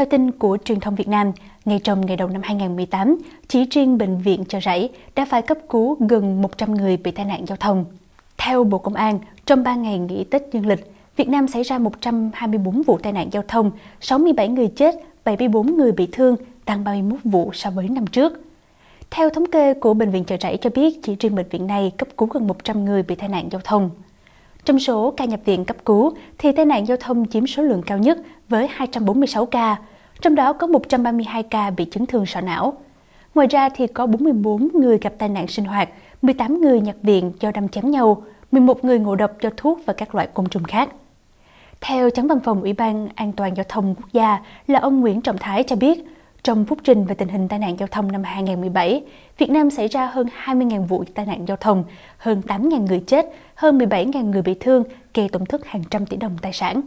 Theo tin của truyền thông Việt Nam, ngay trong ngày đầu năm 2018, chỉ riêng bệnh viện Chợ Rẫy đã phải cấp cứu gần 100 người bị tai nạn giao thông. Theo Bộ Công an, trong 3 ngày nghỉ Tết dương lịch, Việt Nam xảy ra 124 vụ tai nạn giao thông, 67 người chết, 74 người bị thương, tăng 31 vụ so với năm trước. Theo thống kê của Bệnh viện Chợ Rẫy cho biết, chỉ riêng bệnh viện này cấp cứu gần 100 người bị tai nạn giao thông. Trong số ca nhập viện cấp cứu thì tai nạn giao thông chiếm số lượng cao nhất với 246 ca, trong đó có 132 ca bị chấn thương sọ não. Ngoài ra thì có 44 người gặp tai nạn sinh hoạt, 18 người nhập viện do đâm chém nhau, 11 người ngộ độc do thuốc và các loại côn trùng khác. Theo chánh văn phòng Ủy ban An toàn Giao thông Quốc gia là ông Nguyễn Trọng Thái cho biết, trong phúc trình về tình hình tai nạn giao thông năm 2017, Việt Nam xảy ra hơn 20.000 vụ tai nạn giao thông, hơn 8.000 người chết, hơn 17.000 người bị thương, gây tổn thất hàng trăm tỷ đồng tài sản.